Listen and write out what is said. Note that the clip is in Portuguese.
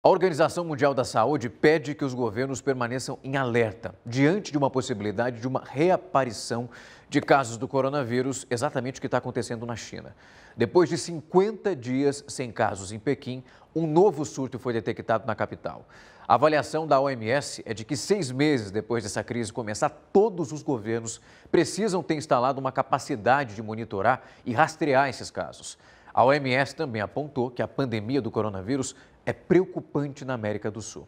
A Organização Mundial da Saúde pede que os governos permaneçam em alerta diante de uma possibilidade de uma reaparição de casos do coronavírus, exatamente o que está acontecendo na China. Depois de 50 dias sem casos em Pequim, um novo surto foi detectado na capital. A avaliação da OMS é de que seis meses depois dessa crise começar, todos os governos precisam ter instalado uma capacidade de monitorar e rastrear esses casos. A OMS também apontou que a pandemia do coronavírus é preocupante na América do Sul.